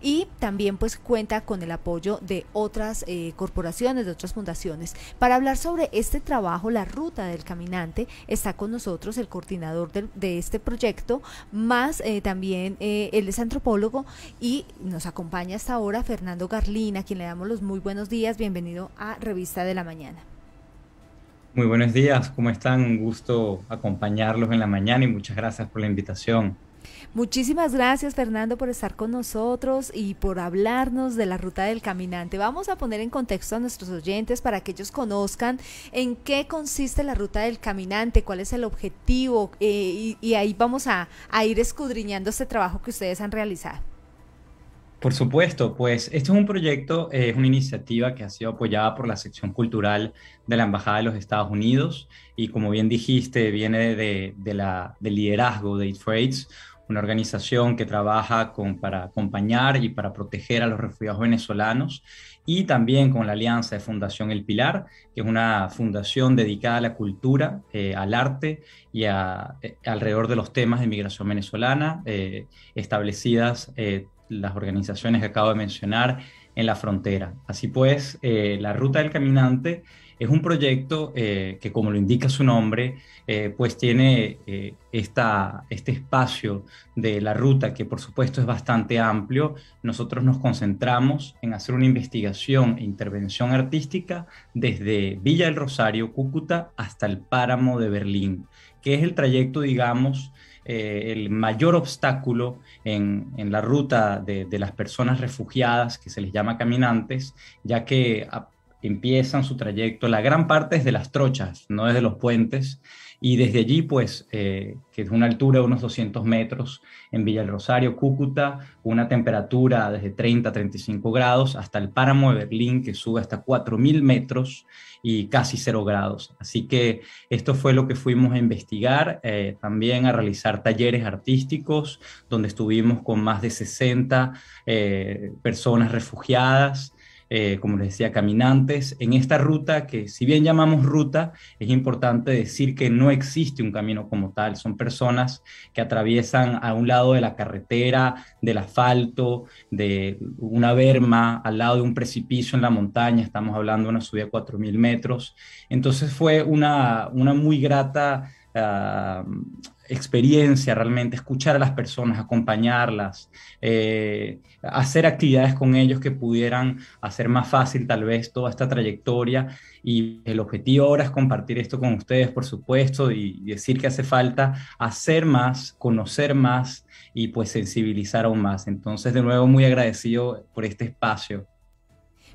y también pues cuenta con el apoyo de otras eh, corporaciones, de otras fundaciones. Para hablar sobre este trabajo, la ruta del caminante, está con nosotros el coordinador de, este proyecto, más eh, también eh, él es antropólogo y nos acompaña hasta ahora Fernando Garlina, a quien le damos los muy buenos días, bienvenido a Revista de la Mañana. Muy buenos días, ¿cómo están? Un gusto acompañarlos en la mañana y muchas gracias por la invitación. Muchísimas gracias Fernando por estar con nosotros y por hablarnos de la ruta del caminante. Vamos a poner en contexto a nuestros oyentes para que ellos conozcan en qué consiste la ruta del caminante, cuál es el objetivo eh, y, ahí vamos a, ir escudriñando este trabajo que ustedes han realizado. Por supuesto, pues este es un proyecto, eh, es una iniciativa que ha sido apoyada por la sección cultural de la Embajada de los Estados Unidos y como bien dijiste, viene de, la, del liderazgo de It una organización que trabaja para acompañar y para proteger a los refugiados venezolanos, y también con la Alianza de Fundación El Pilar, que es una fundación dedicada a la cultura, eh, al arte y eh, alrededor de los temas de migración venezolana, eh, establecidas las organizaciones que acabo de mencionar en la frontera. Así pues, la Ruta del Caminante es un proyecto eh, que, como lo indica su nombre, eh, pues tiene eh, esta, este espacio de la ruta que, por supuesto, es bastante amplio. Nosotros nos concentramos en hacer una investigación e intervención artística desde Villa del Rosario, Cúcuta, hasta el Páramo de Berlín, que es el trayecto, digamos, el mayor obstáculo en, en la ruta de, las personas refugiadas, que se les llama caminantes, ya que empiezan su trayecto, la gran parte es de las trochas, no desde los puentes, y desde allí, pues, eh, que es una altura de unos 200 metros, en Villa del Rosario, Cúcuta, una temperatura desde 30 a 35 grados, hasta el páramo de Berlín, que sube hasta 4.000 metros y casi 0 grados. Así que esto fue lo que fuimos a investigar, eh, también a realizar talleres artísticos, donde estuvimos con más de 60 eh, personas refugiadas, eh, como les decía, caminantes en esta ruta que si bien llamamos ruta, es importante decir que no existe un camino como tal, son personas que atraviesan a un lado de la carretera, del asfalto, de una berma, al lado de un precipicio en la montaña, estamos hablando de una subida de 4.000 metros. Entonces fue una, una muy grata... Ah, experiencia realmente, escuchar a las personas, acompañarlas, eh, hacer actividades con ellos que pudieran hacer más fácil tal vez toda esta trayectoria. Y el objetivo ahora es compartir esto con ustedes, por supuesto, y decir que hace falta hacer más, conocer más y pues sensibilizar aún más. Entonces, de nuevo, muy agradecido por este espacio.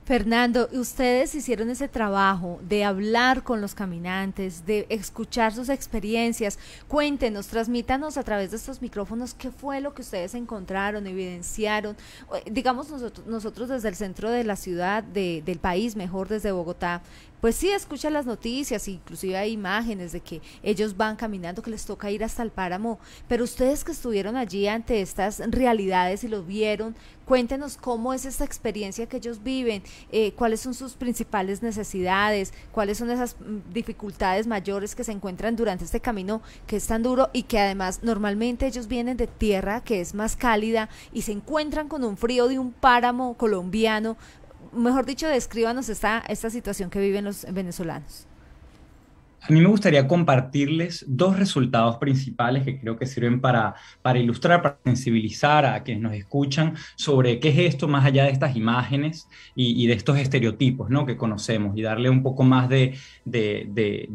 Fernando, ustedes hicieron ese trabajo de hablar con los caminantes, de escuchar sus experiencias. Cuéntenos, transmítanos a través de estos micrófonos qué fue lo que ustedes encontraron, evidenciaron. Eh, digamos nosotros, nosotros desde el centro de la ciudad, del país, mejor desde Bogotá, pues sí escucha las noticias, inclusive hay imágenes de que ellos van caminando, que les toca ir hasta el páramo, pero ustedes que estuvieron allí ante estas realidades y lo vieron, cuéntenos cómo es esta experiencia que ellos viven, eh, cuáles son sus principales necesidades, cuáles son esas mm, dificultades mayores que se encuentran durante este camino que es tan duro y que además normalmente ellos vienen de tierra que es más cálida y se encuentran con un frío de un páramo colombiano, mejor dicho, descríbanos esta, esta situación que viven los venezolanos. A mí me gustaría compartirles dos resultados principales que creo que sirven para, para ilustrar, para sensibilizar a quienes nos escuchan sobre qué es esto más allá de estas imágenes y, de estos estereotipos ¿no? que conocemos y darle un poco más de,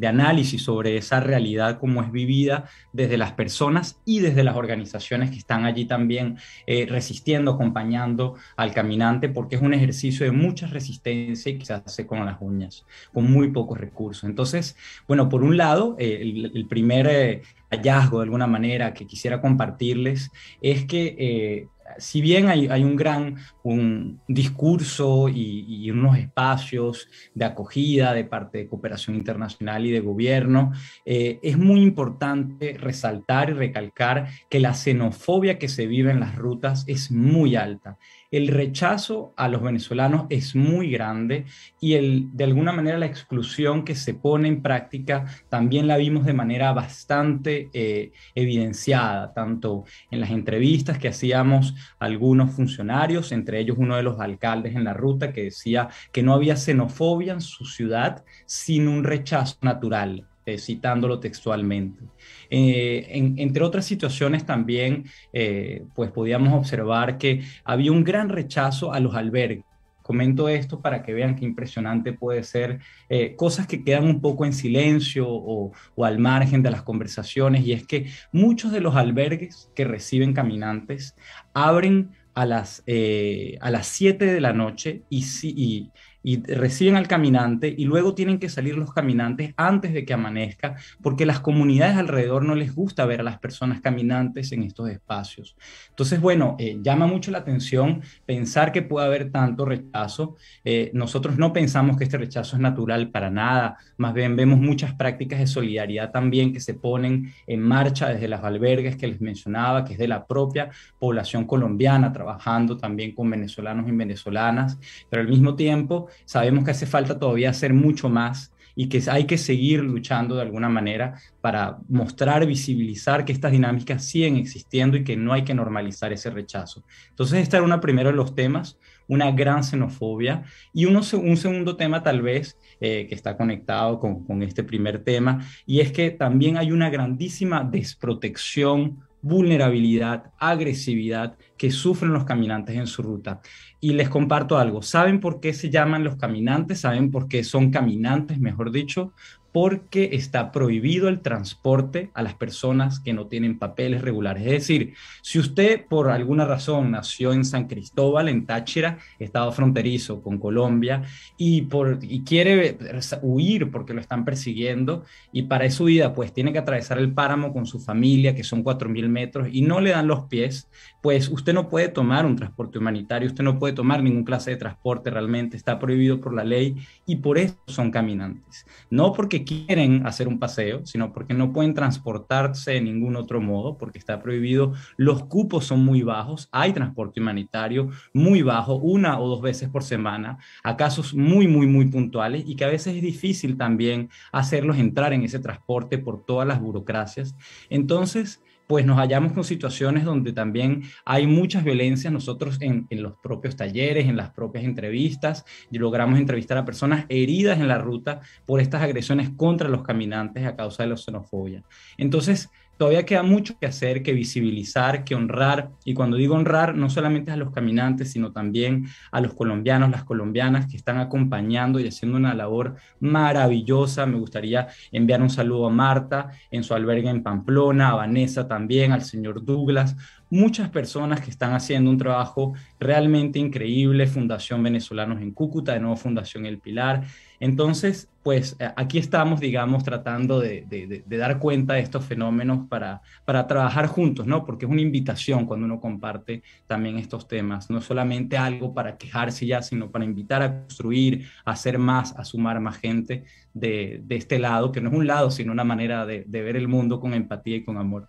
análisis sobre esa realidad como es vivida desde las personas y desde las organizaciones que están allí también eh, resistiendo, acompañando al caminante, porque es un ejercicio de mucha resistencia y que se hace con las uñas, con muy pocos recursos. Entonces, bueno, bueno, por un lado, eh, el, primer eh, hallazgo de alguna manera que quisiera compartirles es que eh, si bien hay, un gran un discurso y, unos espacios de acogida de parte de cooperación internacional y de gobierno, eh, es muy importante resaltar y recalcar que la xenofobia que se vive en las rutas es muy alta. El rechazo a los venezolanos es muy grande y el, de alguna manera la exclusión que se pone en práctica también la vimos de manera bastante eh, evidenciada, tanto en las entrevistas que hacíamos algunos funcionarios, entre ellos uno de los alcaldes en la ruta, que decía que no había xenofobia en su ciudad sin un rechazo natural, eh, citándolo textualmente. Eh, entre otras situaciones también, eh, pues podíamos observar que había un gran rechazo a los albergues comento esto para que vean qué impresionante puede ser eh, cosas que quedan un poco en silencio o, al margen de las conversaciones y es que muchos de los albergues que reciben caminantes abren a las, eh, a las 7 de la noche y, si, y, y reciben al caminante y luego tienen que salir los caminantes antes de que amanezca porque las comunidades alrededor no les gusta ver a las personas caminantes en estos espacios. Entonces, bueno, eh, llama mucho la atención pensar que puede haber tanto rechazo. Eh, nosotros no pensamos que este rechazo es natural para nada, más bien vemos muchas prácticas de solidaridad también que se ponen en marcha desde las albergues que les mencionaba, que es de la propia población colombiana, trabajando también con venezolanos y venezolanas, pero al mismo tiempo Sabemos que hace falta todavía hacer mucho más y que hay que seguir luchando de alguna manera para mostrar, visibilizar que estas dinámicas siguen existiendo y que no hay que normalizar ese rechazo. Entonces, este era uno primero de los temas, una gran xenofobia, y uno, un segundo tema tal vez eh, que está conectado con, con este primer tema, y es que también hay una grandísima desprotección vulnerabilidad, agresividad que sufren los caminantes en su ruta. Y les comparto algo, ¿saben por qué se llaman los caminantes? ¿Saben por qué son caminantes, mejor dicho? Porque está prohibido el transporte a las personas que no tienen papeles regulares. Es decir, si usted por alguna razón nació en San Cristóbal, en Táchira, estado fronterizo con Colombia, y, por, quiere huir porque lo están persiguiendo, y para su huida pues tiene que atravesar el páramo con su familia, que son 4.000 metros, y no le dan los pies, pues usted no puede tomar un transporte humanitario, usted no puede tomar ningún clase de transporte realmente, está prohibido por la ley y por eso son caminantes. No porque quieren hacer un paseo, sino porque no pueden transportarse de ningún otro modo, porque está prohibido, los cupos son muy bajos, hay transporte humanitario muy bajo, una o dos veces por semana, a casos muy, muy, muy puntuales y que a veces es difícil también hacerlos entrar en ese transporte por todas las burocracias. Entonces, pues nos hallamos con situaciones donde también hay muchas violencias nosotros en, los propios talleres, en las propias entrevistas, y logramos entrevistar a personas heridas en la ruta por estas agresiones contra los caminantes a causa de la xenofobia. Entonces, Todavía queda mucho que hacer, que visibilizar, que honrar. Y cuando digo honrar, no solamente a los caminantes, sino también a los colombianos, las colombianas que están acompañando y haciendo una labor maravillosa. Me gustaría enviar un saludo a Marta en su albergue en Pamplona, a Vanessa también, al señor Douglas, muchas personas que están haciendo un trabajo realmente increíble, Fundación Venezolanos en Cúcuta, de nuevo Fundación El Pilar, entonces, pues eh, aquí estamos, digamos, tratando de, dar cuenta de estos fenómenos para, trabajar juntos, ¿no? Porque es una invitación cuando uno comparte también estos temas, no solamente algo para quejarse ya, sino para invitar a construir, a hacer más, a sumar más gente de este lado, que no es un lado, sino una manera de ver el mundo con empatía y con amor.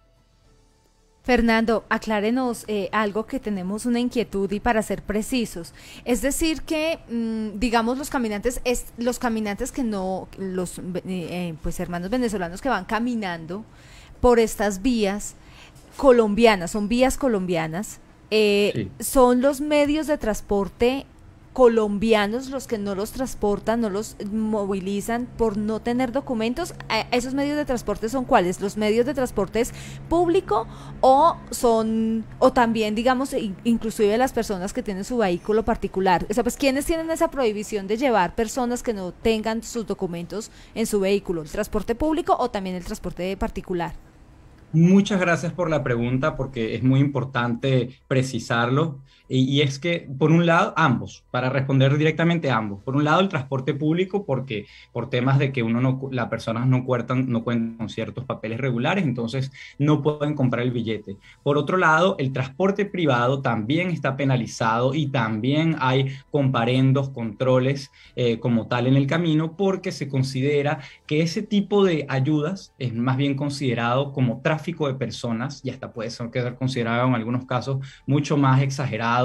Fernando, aclárenos eh, algo que tenemos una inquietud y para ser precisos, es decir que mm, digamos los caminantes los caminantes que no los eh, eh, pues hermanos venezolanos que van caminando por estas vías colombianas, son vías colombianas, son los medios de transporte colombianos los que no los transportan, no los movilizan por no tener documentos. Eh, ¿Esos medios de transporte son cuáles? ¿Los medios de transporte público o son, o también, digamos, inclusive las personas que tienen su vehículo particular? O pues, ¿quiénes tienen esa prohibición de llevar personas que no tengan sus documentos en su vehículo? ¿El transporte público o también el transporte particular? Muchas gracias por la pregunta porque es muy importante precisarlo. Y, es que, por un lado, ambos, para responder directamente a ambos. Por un lado, el transporte público, porque por temas de que uno no, las personas no, cuentan no cuentan con ciertos papeles regulares, entonces no pueden comprar el billete. Por otro lado, el transporte privado también está penalizado y también hay comparendos, controles eh, como tal en el camino, porque se considera que ese tipo de ayudas es más bien considerado como tráfico de personas y hasta puede ser considerado en algunos casos mucho más exagerado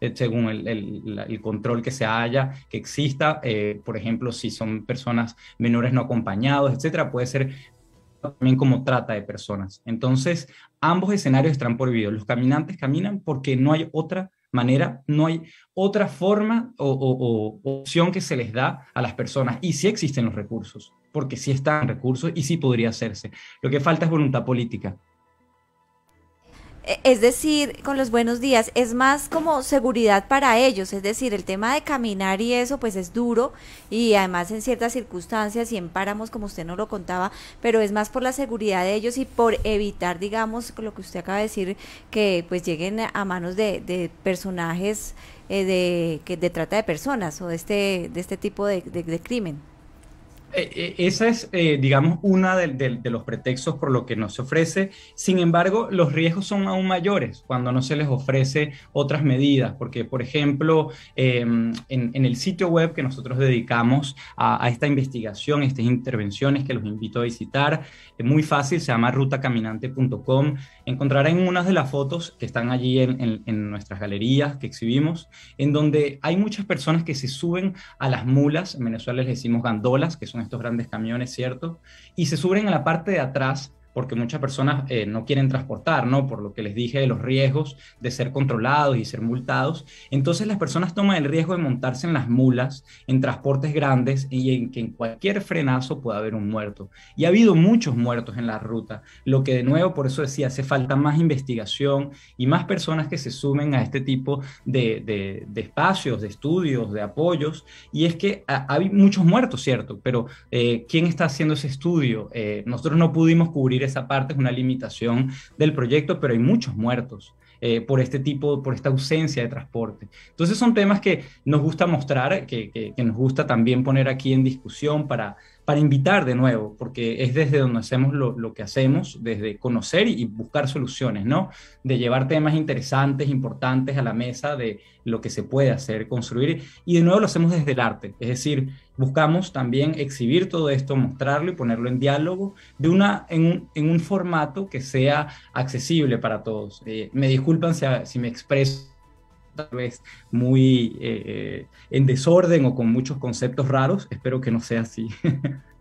eh, según el, control que se haya, que exista. Eh, por ejemplo, si son personas menores no acompañados, etcétera, puede ser también como trata de personas. Entonces, ambos escenarios están prohibidos. Los caminantes caminan porque no hay otra manera, no hay otra forma o, o, opción que se les da a las personas. Y sí existen los recursos, porque sí están recursos y sí podría hacerse. Lo que falta es voluntad política. Eh, es decir, con los buenos días, es más como seguridad para ellos, es decir, el tema de caminar y eso pues es duro y además en ciertas circunstancias y en páramos como usted no lo contaba, pero es más por la seguridad de ellos y por evitar, digamos, lo que usted acaba de decir, que pues lleguen a manos de, personajes eh, de, que, de trata de personas o de este, este tipo de crimen. E, e, esa es, eh, digamos, una de, los pretextos por lo que nos ofrece. Sin embargo, los riesgos son aún mayores cuando no se les ofrece otras medidas, porque, por ejemplo, em, en, el sitio web que nosotros dedicamos a, esta investigación, estas intervenciones que los invito a visitar, es eh, muy fácil, se llama rutacaminante.com, encontrarán unas de las fotos que están allí en, en nuestras galerías que exhibimos, en donde hay muchas personas que se suben a las mulas, en Venezuela les decimos gandolas, que son estos grandes camiones, ¿cierto? Y se suben a la parte de atrás porque muchas personas eh, no quieren transportar, ¿no? Por lo que les dije de los riesgos de ser controlados y ser multados. Entonces las personas toman el riesgo de montarse en las mulas, en transportes grandes y en que en cualquier frenazo pueda haber un muerto. Y ha habido muchos muertos en la ruta, lo que de nuevo, por eso decía, hace falta más investigación y más personas que se sumen a este tipo de, de, espacios, de estudios, de apoyos. Y es que hay muchos muertos, ¿cierto? Pero eh, ¿quién está haciendo ese estudio? Eh, nosotros no pudimos cubrir esa parte es una limitación del proyecto, pero hay muchos muertos. Eh, por este tipo, por esta ausencia de transporte. Entonces son temas que nos gusta mostrar, que nos gusta también poner aquí en discusión para, para invitar de nuevo, porque es desde donde hacemos lo, que hacemos, desde conocer y buscar soluciones, ¿no? De llevar temas interesantes, importantes a la mesa de lo que se puede hacer, construir, y de nuevo lo hacemos desde el arte, es decir, buscamos también exhibir todo esto, mostrarlo y ponerlo en diálogo de una, en, un, formato que sea accesible para todos. Eh, me disculpan si me expreso tal vez muy eh, eh, en desorden o con muchos conceptos raros. Espero que no sea así.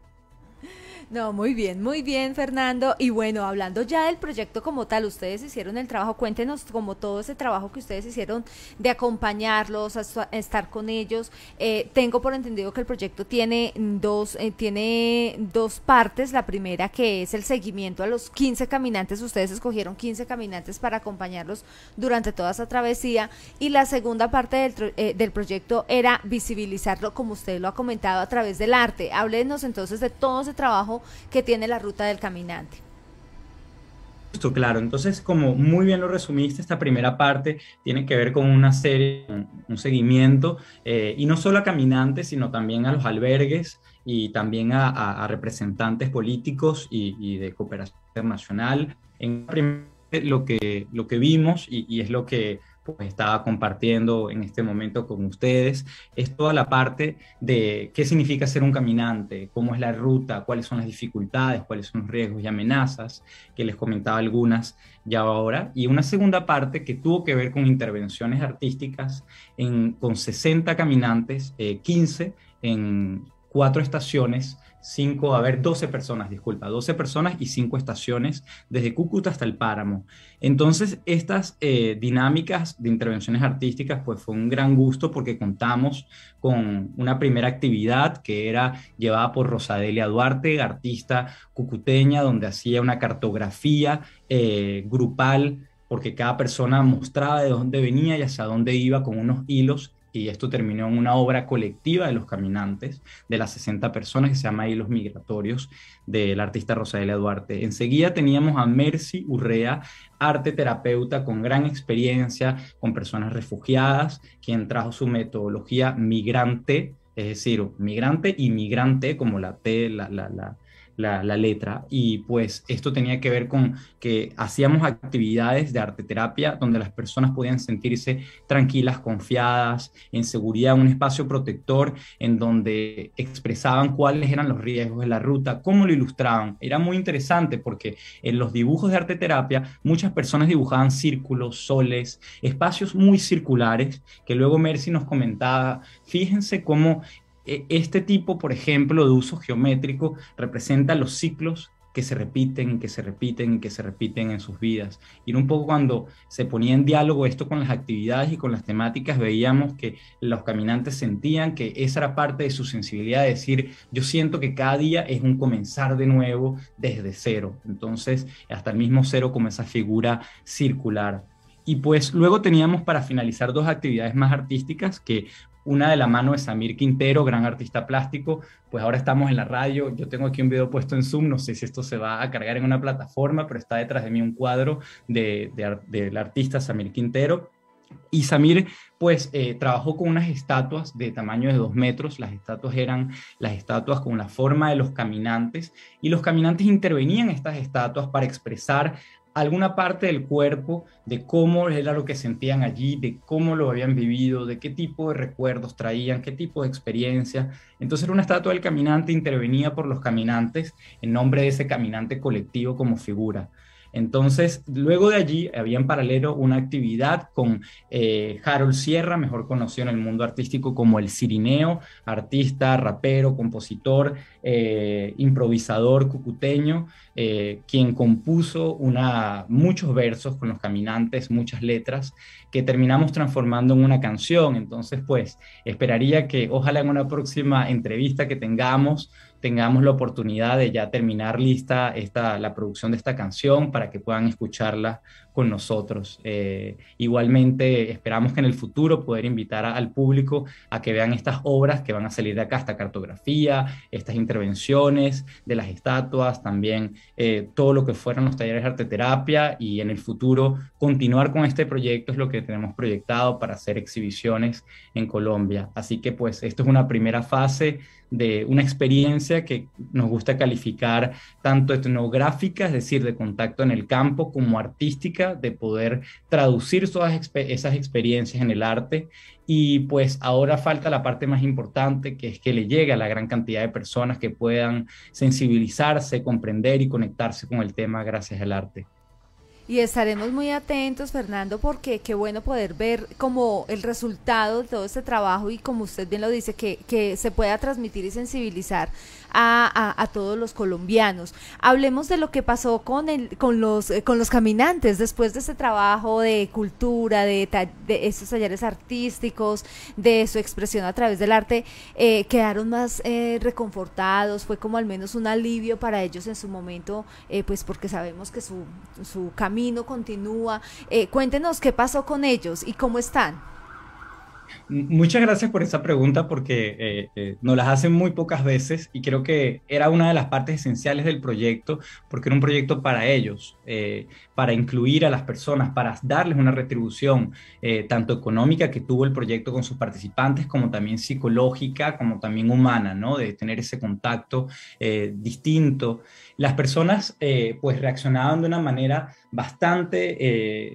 No, muy bien, muy bien, Fernando. Y bueno, hablando ya del proyecto como tal, ustedes hicieron el trabajo, cuéntenos como todo ese trabajo que ustedes hicieron de acompañarlos, estar con ellos. Eh, tengo por entendido que el proyecto tiene dos, eh, tiene dos partes. La primera que es el seguimiento a los 15 caminantes. Ustedes escogieron 15 caminantes para acompañarlos durante toda esa travesía. Y la segunda parte del, eh, del proyecto era visibilizarlo, como usted lo ha comentado, a través del arte. Háblenos entonces de todo ese trabajo que tiene la ruta del caminante. Justo, claro. Entonces, como muy bien lo resumiste, esta primera parte tiene que ver con una serie, un, seguimiento, eh, y no solo a caminantes, sino también a los albergues y también a, representantes políticos y, de cooperación internacional. En lo que, lo que vimos, y es lo que pues estaba compartiendo en este momento con ustedes. Es toda la parte de qué significa ser un caminante, cómo es la ruta, cuáles son las dificultades, cuáles son los riesgos y amenazas, que les comentaba algunas ya ahora. Y una segunda parte que tuvo que ver con intervenciones artísticas con 60 caminantes, 15 eh, en cuatro estaciones cinco, a ver, 12 personas, disculpa, 12 personas y cinco estaciones desde Cúcuta hasta el Páramo. Entonces, estas eh, dinámicas de intervenciones artísticas, pues fue un gran gusto porque contamos con una primera actividad que era llevada por Rosadelia Duarte, artista cucuteña, donde hacía una cartografía eh, grupal porque cada persona mostraba de dónde venía y hacia dónde iba con unos hilos y esto terminó en una obra colectiva de los caminantes, de las 60 personas, que se llama Hilos Migratorios, del artista Rosalía Duarte. Enseguida teníamos a Mercy Urrea, arte terapeuta con gran experiencia, con personas refugiadas, quien trajo su metodología migrante, es decir, migrante y migrante, como la T, la, la, la la, letra y pues esto tenía que ver con que hacíamos actividades de arte terapia donde las personas podían sentirse tranquilas, confiadas, en seguridad, un espacio protector en donde expresaban cuáles eran los riesgos de la ruta, cómo lo ilustraban. Era muy interesante porque en los dibujos de arte terapia muchas personas dibujaban círculos, soles, espacios muy circulares que luego Mercy nos comentaba, fíjense cómo e, este tipo, por ejemplo, de uso geométrico representa los ciclos que se repiten, que se repiten, que se repiten en sus vidas. Y un poco cuando se ponía en diálogo esto con las actividades y con las temáticas, veíamos que los caminantes sentían que esa era parte de su sensibilidad, de decir, yo siento que cada día es un comenzar de nuevo desde cero. Entonces, hasta el mismo cero como esa figura circular. Y pues luego teníamos para finalizar dos actividades más artísticas que una de la mano de Samir Quintero, gran artista plástico, pues ahora estamos en la radio, yo tengo aquí un video puesto en Zoom, no sé si esto se va a cargar en una plataforma, pero está detrás de mí un cuadro del artista Samir Quintero, y Samir, pues, eh, trabajó con unas estatuas de tamaño de dos metros. Las estatuas eran las estatuas con la forma de los caminantes y los caminantes intervenían estas estatuas para expresar alguna parte del cuerpo, de cómo era lo que sentían allí, de cómo lo habían vivido, de qué tipo de recuerdos traían, qué tipo de experiencia. Entonces era una estatua del caminante, intervenía por los caminantes en nombre de ese caminante colectivo como figura. Entonces, luego de allí había en paralelo una actividad con eh, Harold Sierra, mejor conocido en el mundo artístico como el Cirineo, artista, rapero, compositor, eh, improvisador cucuteño, eh, quien compuso una, muchos versos con los caminantes, muchas letras, que terminamos transformando en una canción. Entonces, pues, esperaría que ojalá en una próxima entrevista que tengamos tengamos la oportunidad de ya terminar lista esta, la producción de esta canción para que puedan escucharla con nosotros. Eh, igualmente, esperamos que en el futuro poder invitar al público a que vean estas obras que van a salir de acá, esta cartografía, estas intervenciones de las estatuas, también eh, todo lo que fueron los talleres de terapia y en el futuro continuar con este proyecto es lo que tenemos proyectado para hacer exhibiciones en Colombia. Así que pues esto es una primera fase de una experiencia que nos gusta calificar tanto etnográfica, es decir, de contacto en el campo, como artística, de poder traducir todas esas experiencias en el arte. Y pues ahora falta la parte más importante, que es que le llegue a la gran cantidad de personas que puedan sensibilizarse, comprender y conectarse con el tema gracias al arte. Y estaremos muy atentos, Fernando, porque qué bueno poder ver como el resultado de todo este trabajo y como usted bien lo dice, que, que se pueda transmitir y sensibilizar a, todos los colombianos. Hablemos de lo que pasó con, el, con, los, eh, con los caminantes después de ese trabajo de cultura, de, de esos talleres artísticos, de su expresión a través del arte, eh, quedaron más eh, reconfortados, fue como al menos un alivio para ellos en su momento, pues porque sabemos que su, su camino continúa. cuéntenos qué pasó con ellos y cómo están. Muchas gracias por esa pregunta porque eh, eh, nos las hacen muy pocas veces y creo que era una de las partes esenciales del proyecto porque era un proyecto para ellos, eh, para incluir a las personas, para darles una retribución tanto económica que tuvo el proyecto con sus participantes como también psicológica, como también humana, ¿no? De tener ese contacto distinto. Las personas pues reaccionaban de una manera bastante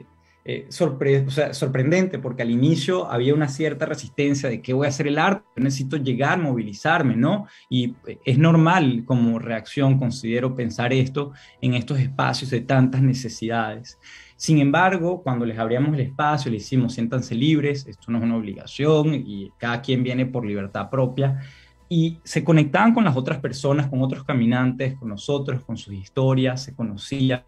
eh, sorprendente, porque al inicio había una cierta resistencia de que voy a hacer el arte, necesito llegar, movilizarme, ¿no? Y eh, es normal como reacción, considero, pensar esto en estos espacios de tantas necesidades. Sin embargo, cuando les abríamos el espacio, les hicimos siéntanse libres, esto no es una obligación y cada quien viene por libertad propia, y se conectaban con las otras personas, con otros caminantes, con nosotros, con sus historias, se conocían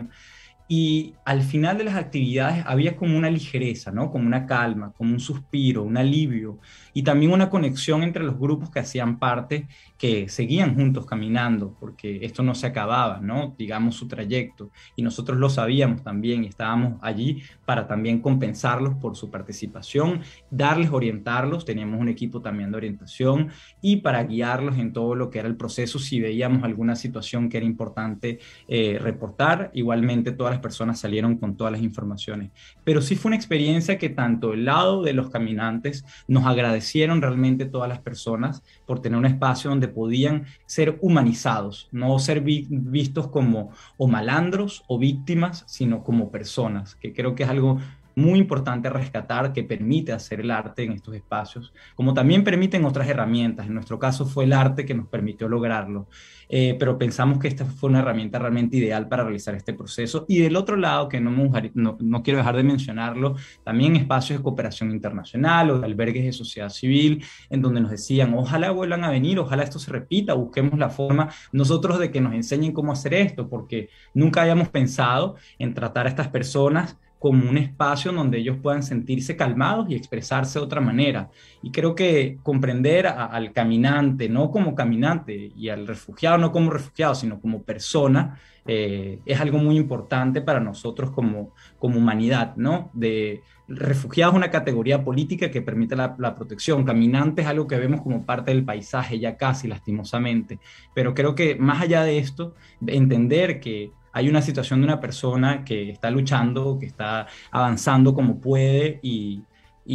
y al final de las actividades había como una ligereza, ¿no? Como una calma, como un suspiro, un alivio y también una conexión entre los grupos que hacían parte, que seguían juntos caminando, porque esto no se acababa, ¿no? Digamos su trayecto y nosotros lo sabíamos también y estábamos allí para también compensarlos por su participación, darles, orientarlos, teníamos un equipo también de orientación y para guiarlos en todo lo que era el proceso si veíamos alguna situación que era importante eh, reportar, igualmente todas las personas salieron con todas las informaciones. Pero sí fue una experiencia que tanto el lado de los caminantes nos agradecieron realmente todas las personas por tener un espacio donde podían ser humanizados, no ser vistos como o malandros o víctimas, sino como personas, que creo que es algo muy importante rescatar que permite hacer el arte en estos espacios, como también permiten otras herramientas. En nuestro caso fue el arte que nos permitió lograrlo, eh, pero pensamos que esta fue una herramienta realmente ideal para realizar este proceso. Y del otro lado, que no, no quiero dejar de mencionarlo, también espacios de cooperación internacional o de albergues de sociedad civil, en donde nos decían, ojalá vuelvan a venir, ojalá esto se repita, busquemos la forma nosotros de que nos enseñen cómo hacer esto, porque nunca habíamos pensado en tratar a estas personas como un espacio donde ellos puedan sentirse calmados y expresarse de otra manera. Y creo que comprender al caminante, no como caminante, y al refugiado, no como refugiado, sino como persona, eh, es algo muy importante para nosotros como, como humanidad, ¿no? De refugiados es una categoría política que permite la, la, protección, caminante es algo que vemos como parte del paisaje ya casi lastimosamente, pero creo que más allá de esto, entender que hay una situación de una persona que está luchando, que está avanzando como puede y,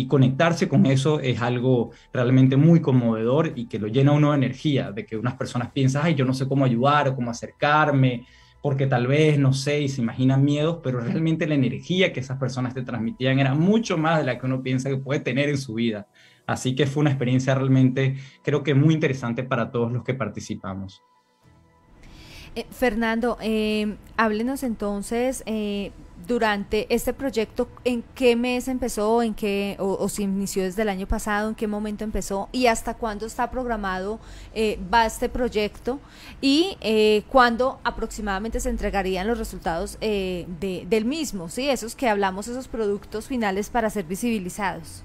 conectarse con eso es algo realmente muy conmovedor y que lo llena uno de energía, de que unas personas piensan, ay, yo no sé cómo ayudar o cómo acercarme, porque tal vez, no sé, y se imaginan miedos, pero realmente la energía que esas personas te transmitían era mucho más de la que uno piensa que puede tener en su vida. Así que fue una experiencia realmente, creo que muy interesante para todos los que participamos. Eh, Fernando, em, háblenos entonces eh, durante este proyecto, ¿en qué mes empezó? ¿En qué o, si inició desde el año pasado? ¿En qué momento empezó? ¿Y hasta cuándo está programado eh, va este proyecto? ¿Y cuándo aproximadamente se entregarían los resultados del mismo? Sí, esos que hablamos, esos productos finales para ser visibilizados.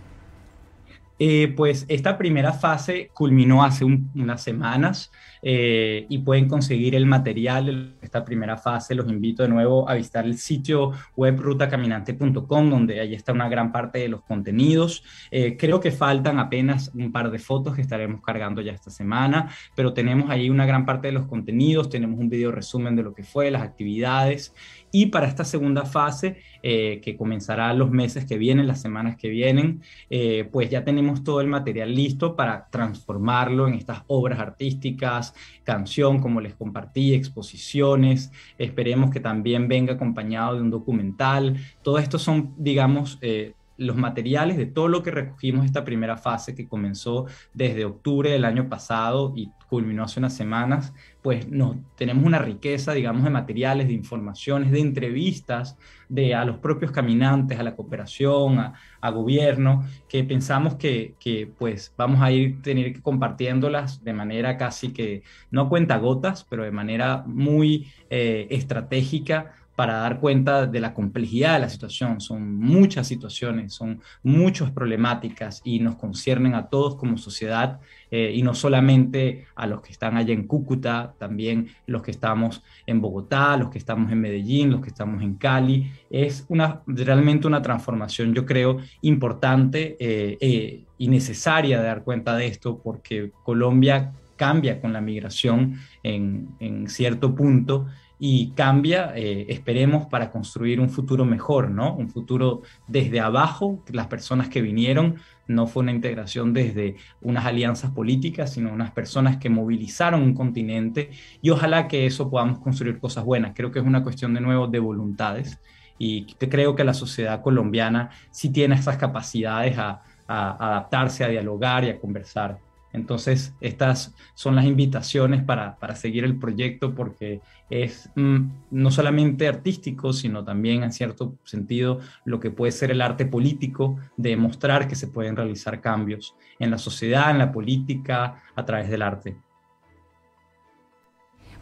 Eh, pues esta primera fase culminó hace unas semanas eh, y pueden conseguir el material de esta primera fase. Los invito de nuevo a visitar el sitio web rutacaminante.com, donde ahí está una gran parte de los contenidos. Eh, creo que faltan apenas un par de fotos que estaremos cargando ya esta semana, pero tenemos ahí una gran parte de los contenidos. Tenemos un video resumen de lo que fue, las actividades y para esta segunda fase, eh, que comenzará los meses que vienen, las semanas que vienen, eh, pues ya tenemos todo el material listo para transformarlo en estas obras artísticas, canción, como les compartí, exposiciones, esperemos que también venga acompañado de un documental. Todo esto son, digamos, eh, los materiales de todo lo que recogimos esta primera fase que comenzó desde octubre del año pasado y culminó hace unas semanas, pues no tenemos una riqueza, digamos, de materiales, de informaciones, de entrevistas de, a los propios caminantes, a la cooperación, a, gobierno, que pensamos que, que, pues vamos a ir tener que compartiéndolas de manera casi que, no cuenta gotas, pero de manera muy eh, estratégica para dar cuenta de la complejidad de la situación. Son muchas situaciones, son muchas problemáticas y nos conciernen a todos como sociedad eh, y no solamente a los que están allá en Cúcuta, también los que estamos en Bogotá, los que estamos en Medellín, los que estamos en Cali. Es una, realmente una transformación, yo creo, importante eh, eh, y necesaria de dar cuenta de esto porque Colombia cambia con la migración en, en cierto punto y cambia, eh, esperemos, para construir un futuro mejor, ¿no? Un futuro desde abajo, las personas que vinieron, no fue una integración desde unas alianzas políticas, sino unas personas que movilizaron un continente y ojalá que eso podamos construir cosas buenas. Creo que es una cuestión de nuevo de voluntades y creo que la sociedad colombiana sí tiene esas capacidades a adaptarse, a dialogar y a conversar. Entonces, estas son las invitaciones para, seguir el proyecto porque es mm, no solamente artístico, sino también en cierto sentido lo que puede ser el arte político de mostrar que se pueden realizar cambios en la sociedad, en la política, a través del arte.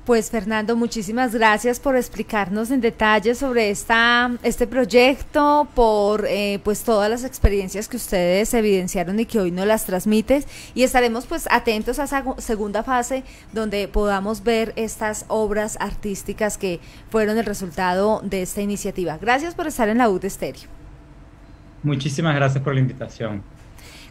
Pues Fernando, muchísimas gracias por explicarnos en detalle sobre esta, este proyecto, por eh, pues todas las experiencias que ustedes evidenciaron y que hoy no las transmites. Y estaremos pues atentos a esa segunda fase donde podamos ver estas obras artísticas que fueron el resultado de esta iniciativa. Gracias por estar en la UD Estéreo. Muchísimas gracias por la invitación.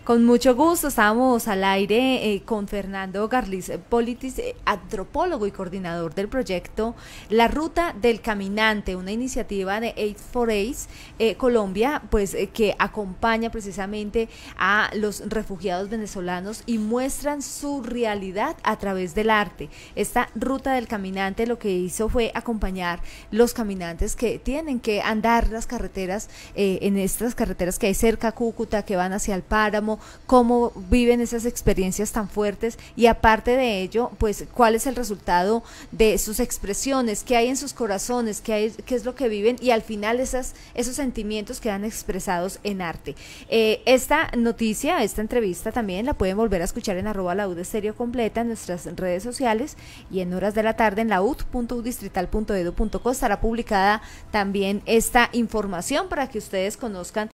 Con mucho gusto, estamos al aire eh, con Fernando Garliz eh, Politis, eh, antropólogo y coordinador del proyecto La Ruta del Caminante, una iniciativa de Aid for AIDS Colombia, pues que acompaña precisamente a los refugiados venezolanos y muestran su realidad a través del arte. Esta Ruta del Caminante lo que hizo fue acompañar los caminantes que tienen que andar las carreteras, en estas carreteras que hay cerca Cúcuta, que van hacia el páramo, cómo, viven esas experiencias tan fuertes y aparte de ello, pues cuál es el resultado de sus expresiones, qué hay en sus corazones, qué, es lo que viven y al final esos sentimientos quedan expresados en arte. Eh, esta noticia, esta entrevista también la pueden volver a escuchar en arroba la completa en nuestras redes sociales y en horas de la tarde en la e estará publicada también esta información para que ustedes conozcan